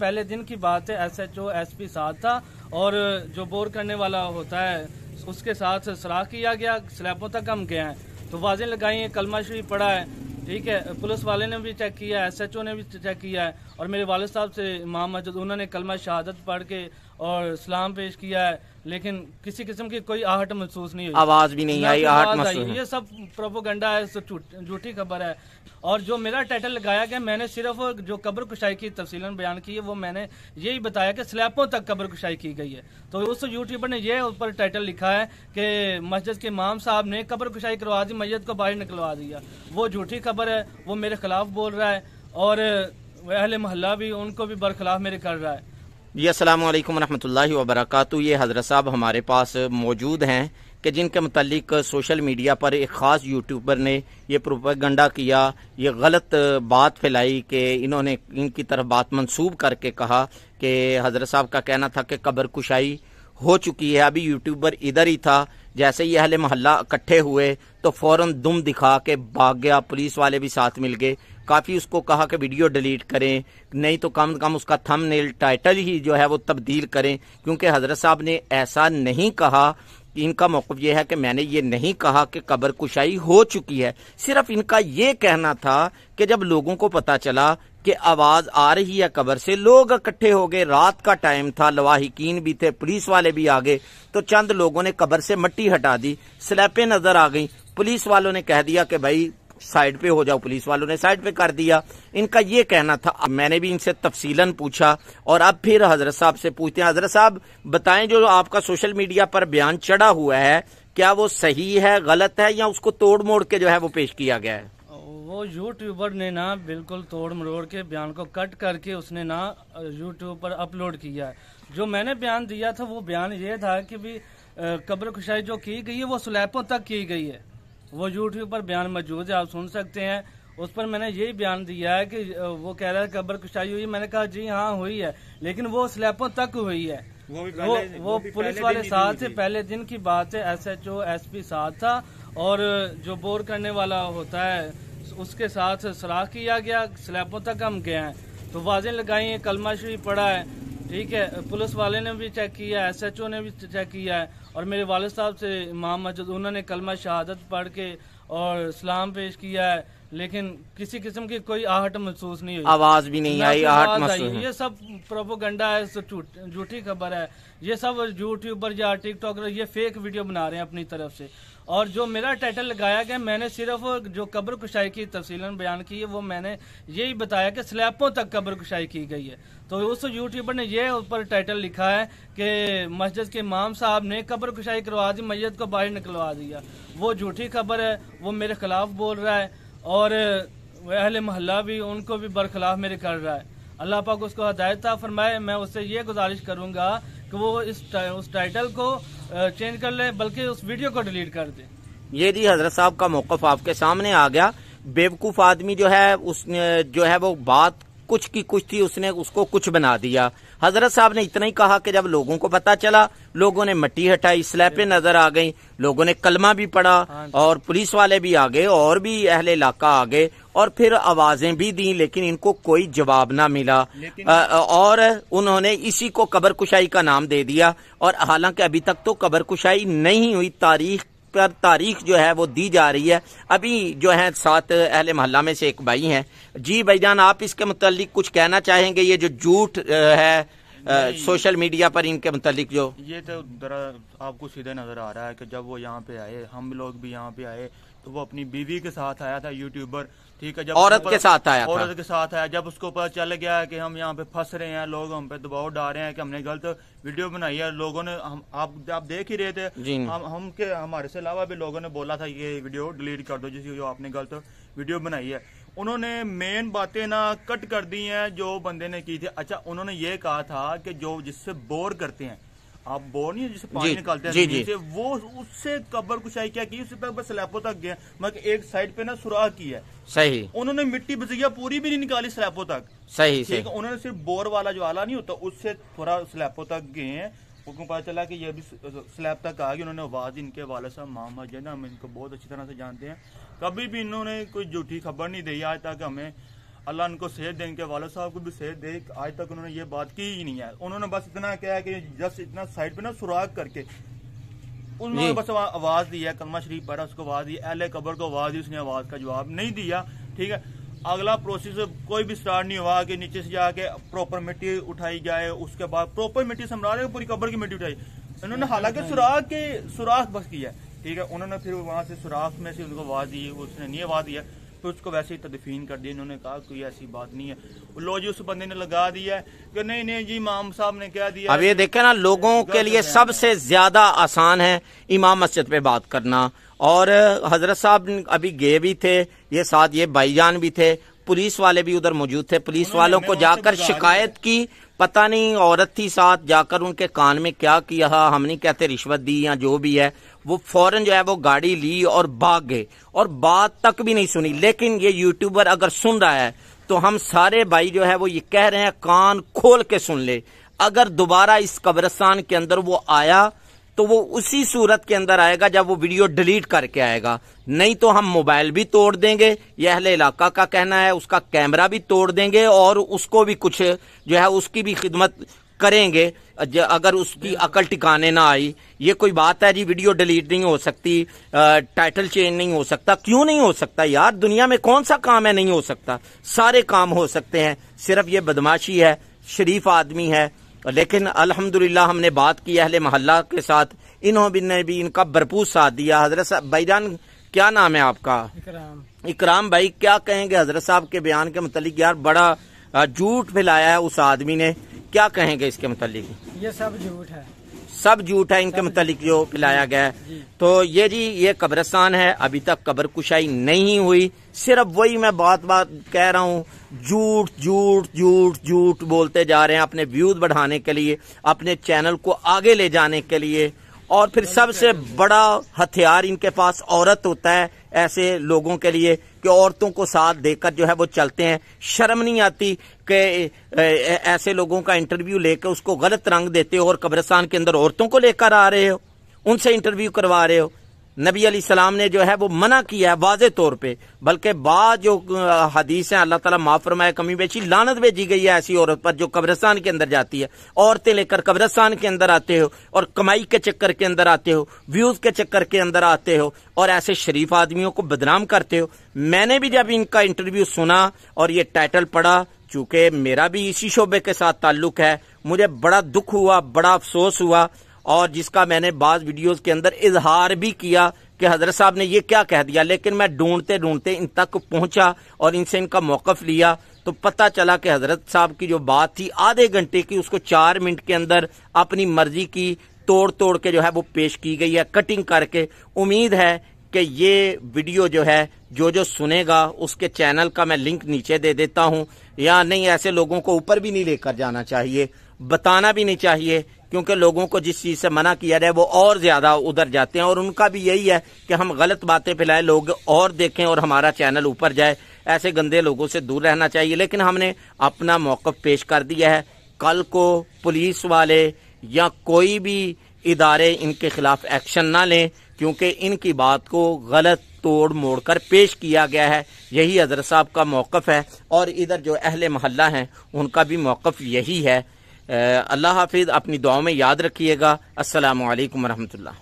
पहले दिन की बात है S H O S P साथ था और जो बोर करने वाला होता है उसके साथ सराह किया गया स्लैबों तक हम गए हैं तो वाजें लगाई है कलमा शरीफ पड़ा है ठीक है पुलिस वाले ने भी चेक किया है ओ ने भी चेक किया है और मेरे वाले साहब से इमाम मस्जिद उन्होंने कलमा शहादत पढ़ के और सलाम पेश किया है लेकिन किसी किस्म की कोई आहट महसूस नहीं हुई आवाज भी नहीं आई आहट महसूस ये सब प्रोपोगंडा है झूठी खबर है और जो मेरा टाइटल लगाया गया मैंने सिर्फ जो कब्र कुशाई की तफसी बयान की है वो मैंने यही बताया कि स्लैपों तक कब्र कुशाई की गई है तो उस यूट्यूबर ने ये ऊपर टाइटल लिखा है कि मस्जिद के इमाम साहब ने कब्र कुशाई करवा दी मस्जिद को बाहर निकलवा दिया वो झूठी खबर है वो मेरे खिलाफ बोल रहा है और अहले महल्ला भी उनको भी बरखिलाफ मेरे कर रहा है जी अल्लाम वरहमल वबरक ये हज़रत साहब हमारे पास मौजूद हैं कि जिनके मतलब सोशल मीडिया पर एक ख़ास यूट्यूबर ने यह प्रोपागंडा किया ये गलत बात फैलाई कि इन्होंने इनकी तरफ बात मंसूब करके कहा कि हज़रत साहब का कहना था कि कबर कुशाई हो चुकी है अभी यूट्यूबर इधर ही था जैसे ही अहले मोहल्ला इकट्ठे हुए तो फौरन दुम दिखा के भाग गया पुलिस वाले भी साथ मिल गए काफ़ी उसको कहा कि वीडियो डिलीट करें नहीं तो कम कम उसका थंबनेल टाइटल ही जो है वो तब्दील करें क्योंकि हज़रत साहब ने ऐसा नहीं कहा इनका मौकफ यह है कि मैंने ये नहीं कहा कि कब्र कुशाई हो चुकी है सिर्फ इनका ये कहना था कि जब लोगों को पता चला कि आवाज आ रही है कब्र से लोग इकट्ठे हो गए रात का टाइम था लवाहिकीन भी थे पुलिस वाले भी आ गए तो चंद लोगों ने कब्र से मट्टी हटा दी स्लैपे नजर आ गई पुलिस वालों ने कह दिया कि भाई साइड पे हो जाओ पुलिस वालों ने साइड पे कर दिया इनका ये कहना था मैंने भी इनसे तफसीलन पूछा और अब फिर हजरत साहब से पूछते हैं हजरत साहब बताएं जो आपका सोशल मीडिया पर बयान चढ़ा हुआ है क्या वो सही है गलत है या उसको तोड़ मोड़ के जो है वो पेश किया गया है वो यूट्यूबर ने ना बिल्कुल तोड़ मरोड़ के बयान को कट करके उसने ना यूट्यूब पर अपलोड किया है जो मैंने बयान दिया था वो बयान ये था कि भी कब्र खुशाई जो की गई है वो स्लैपों तक की गई है वो यूट्यूब पर बयान मौजूद है आप सुन सकते हैं उस पर मैंने यही बयान दिया है कि वो कह रहा है कब्र कुशाई हुई मैंने कहा जी हाँ हुई है लेकिन वो स्लैपों तक हुई है वो वो, वो पुलिस वाले साथ थे पहले दिन की बात है S H O S P साथ था और जो बोर करने वाला होता है उसके साथ सलाह किया गया स्लैपों तक हम गए हैं तो वाजें लगाई है कलमा शरीफ पड़ा है ठीक है पुलिस वाले ने भी चेक किया है ओ ने भी चेक किया है और मेरे वाले साहब से इमाम मस्जिद उन्होंने कलमा शहादत पढ़ के और सलाम पेश किया है लेकिन किसी किस्म की कोई आहट महसूस नहीं हुई आवाज भी नहीं आई आहट महसूस ये सब प्रोपोगंडा है झूठी खबर है ये सब यूट्यूब पर या टिकटॉक ये फेक वीडियो बना रहे हैं अपनी तरफ से और जो मेरा टाइटल लगाया गया मैंने सिर्फ जो कब्र कुशाई की तफसीला बयान की है वो मैंने यही बताया कि स्लैपों तक कब्र कुशाई की गई है तो उस यूट्यूबर ने ये ऊपर टाइटल लिखा है कि मस्जिद के इमाम साहब ने कब्र कुशाई करवा दी मैत को बाहर निकलवा दिया वो झूठी खबर है वो मेरे खिलाफ बोल रहा है और अहल महल्ला भी उनको भी बरखिलाफ मेरे कर रहा है अल्लाह पाक उसको हदायत फरमाए मैं उससे ये गुजारिश करूँगा कि वो इस उस टाइटल को चेंज कर ले बल्कि उस वीडियो को डिलीट कर दे ये जी हजरत साहब का मौकफ आपके सामने आ गया बेवकूफ आदमी जो है उसने जो है वो बात कुछ की कुछ थी उसने उसको कुछ बना दिया हजरत साहब ने इतना ही कहा कि जब लोगों को पता चला लोगों ने मट्टी हटाई स्लैपें नजर आ गई लोगों ने कलमा भी पढ़ा हाँ और पुलिस वाले भी आ गए और भी अहले इलाका आ गए और फिर आवाजें भी दी लेकिन इनको कोई जवाब ना मिला आ, और उन्होंने इसी को कबर कुशाई का नाम दे दिया और हालांकि अभी तक तो कबर कुशाई नहीं हुई तारीख पर तारीख जो है वो दी जा रही है अभी जो है सात अहले महल्ला में से एक भाई हैं जी भाईजान आप इसके मतलब कुछ कहना चाहेंगे ये जो झूठ है आ, सोशल मीडिया पर इनके मतलब जो ये तो आपको सीधे नज़र आ रहा है कि जब वो यहाँ पे आए हम लोग भी यहाँ पे आए तो वो अपनी बीवी के साथ आया था यूट्यूबर ठीक है जब औरत के साथ आया औरत था। के साथ आया जब उसको पता चल गया कि हम यहाँ पे फंस रहे हैं लोग हम पे दबाव डाल रहे हैं कि हमने गलत वीडियो बनाई है लोगों ने हम आप आप देख ही रहे थे हम हम के हमारे से अलावा भी लोगों ने बोला था ये वीडियो डिलीट कर दो जिसकी जो आपने गलत वीडियो बनाई है उन्होंने मेन बातें ना कट कर दी है जो बंदे ने की थी अच्छा उन्होंने ये कहा था कि जो जिससे बोर करते हैं आप बोर नहीं जिसे पानी निकालते हैं जी, जी। वो उससे कब्र आई क्या की उससे तक स्लैबों तक गया मगर एक साइड पे ना सुराख किया सही उन्होंने मिट्टी बजैया पूरी भी नहीं निकाली स्लैपो तक सही सही उन्होंने सिर्फ बोर वाला जो आला नहीं होता उससे थोड़ा स्लैपो तक गए हैं उनको पता चला कि ये भी स्लैब तक आ गई उन्होंने आवाज इनके वाले साहब मामा जना हम इनको बहुत अच्छी तरह से जानते हैं कभी भी इन्होंने कोई झूठी खबर नहीं दी आज तक हमें अल्लाह उनको सेहत देंगे इनके साहब को भी सेहत दे आज तक उन्होंने ये बात की ही नहीं है उन्होंने बस इतना किया कि जस्ट इतना साइड पे ना सुराख करके उन्होंने बस आवाज दी है कलमा शरीफ पर उसको आवाज दी अहल कबर को आवाज दी उसने आवाज का जवाब नहीं दिया ठीक है अगला प्रोसेस कोई भी स्टार्ट नहीं हुआ कि नीचे से जाके प्रॉपर मिट्टी उठाई जाए उसके बाद प्रॉपर मिट्टी समझा रहे पूरी कबर की मिट्टी उठाई उन्होंने हालांकि सुराख के सुराख बस किया ठीक है उन्होंने फिर वहां से सुराख में से उनको आवाज दी उसने नहीं आवाज दिया फिर उसको वैसे ही तदफीन कर दिया इन्होंने कहा कोई ऐसी बात नहीं है लो जी उस बंदे ने लगा दिया है कि नहीं नहीं जी इमाम साहब ने कह दिया अब ये देखे ना लोगों के लिए सबसे ज्यादा आसान है इमाम मस्जिद पे बात करना और हजरत साहब अभी गए भी थे ये साथ ये भाईजान भी थे पुलिस वाले भी उधर मौजूद थे पुलिस वालों को जाकर शिकायत की पता नहीं औरत थी साथ जाकर उनके कान में क्या किया हम नहीं कहते रिश्वत दी या जो भी है वो फौरन जो है वो गाड़ी ली और भाग गए और बात तक भी नहीं सुनी लेकिन ये यूट्यूबर अगर सुन रहा है तो हम सारे भाई जो है वो ये कह रहे हैं कान खोल के सुन ले अगर दोबारा इस कब्रस्तान के अंदर वो आया तो वो उसी सूरत के अंदर आएगा जब वो वीडियो डिलीट करके आएगा नहीं तो हम मोबाइल भी तोड़ देंगे यह अहले इलाका का कहना है उसका कैमरा भी तोड़ देंगे और उसको भी कुछ जो है उसकी भी खिदमत करेंगे अगर उसकी अकल टिकाने ना आई ये कोई बात है जी वीडियो डिलीट नहीं हो सकती टाइटल चेंज नहीं हो सकता क्यों नहीं हो सकता यार दुनिया में कौन सा काम है नहीं हो सकता सारे काम हो सकते हैं सिर्फ ये बदमाशी है शरीफ आदमी है लेकिन अल्हम्दुलिल्लाह हमने बात की अहले महल्ला के साथ इन्होंने भी इनका भरपूर साथ दिया हजरत साहब भाईजान क्या नाम है आपका इकराम इकराम भाई क्या कहेंगे हजरत साहब के बयान के मतलब यार बड़ा झूठ फैलाया है उस आदमी ने क्या कहेंगे इसके मतलब ये सब झूठ है सब झूठ है इनके मतलब जो पिलाया गया है तो ये जी ये कब्रस्तान है अभी तक कब्र कुशाई नहीं हुई सिर्फ वही मैं बात बात कह रहा हूँ झूठ झूठ झूठ झूठ बोलते जा रहे हैं अपने व्यूज बढ़ाने के लिए अपने चैनल को आगे ले जाने के लिए और फिर सबसे बड़ा हथियार इनके पास औरत होता है ऐसे लोगों के लिए कि औरतों को साथ देकर जो है वो चलते हैं शर्म नहीं आती कि ऐसे लोगों का इंटरव्यू लेकर उसको गलत रंग देते हो और कब्रिस्तान के अंदर औरतों को लेकर आ रहे हो उनसे इंटरव्यू करवा रहे हो नबी सलाम ने जो है वो मना किया है वाज तौर पर बल्कि बाद जो हदीस है अल्लाह तला माफ फरमाए कमी बेची लानत भेजी गई है ऐसी औरत पर जो कब्रस्तान के अंदर जाती है औरतें लेकर कब्रस्तान के अंदर आते हो और कमाई के चक्कर के अंदर आते हो व्यूज के चक्कर के अंदर आते हो और ऐसे शरीफ आदमियों को बदनाम करते हो मैंने भी जब इनका इंटरव्यू सुना और ये टाइटल पढ़ा चूंकि मेरा भी इसी शोबे के साथ ताल्लुक है मुझे बड़ा दुख हुआ बड़ा अफसोस हुआ और जिसका मैंने बाद वीडियोस के अंदर इजहार भी किया कि हजरत साहब ने ये क्या कह दिया लेकिन मैं ढूंढते ढूंढते इन तक पहुंचा और इनसे इनका मौकफ लिया तो पता चला कि हजरत साहब की जो बात थी आधे घंटे की उसको चार मिनट के अंदर अपनी मर्जी की तोड़ तोड़ के जो है वो पेश की गई है कटिंग करके उम्मीद है कि ये वीडियो जो है जो जो सुनेगा उसके चैनल का मैं लिंक नीचे दे देता हूँ या नहीं ऐसे लोगों को ऊपर भी नहीं लेकर जाना चाहिए बताना भी नहीं चाहिए क्योंकि लोगों को जिस चीज़ से मना किया जाए वो और ज़्यादा उधर जाते हैं और उनका भी यही है कि हम गलत बातें फैलाएं लोग और देखें और हमारा चैनल ऊपर जाए ऐसे गंदे लोगों से दूर रहना चाहिए लेकिन हमने अपना मौक़ पेश कर दिया है कल को पुलिस वाले या कोई भी इदारे इनके खिलाफ एक्शन ना लें क्योंकि इनकी बात को गलत तोड़ मोड़ कर पेश किया गया है यही हजरत साहब का मौक़ है और इधर जो अहल मोहल्ला हैं उनका भी मौक़ यही है अल्लाह हाफिज़ अपनी दुआ में याद रखिएगा असलकम वरहमल्ला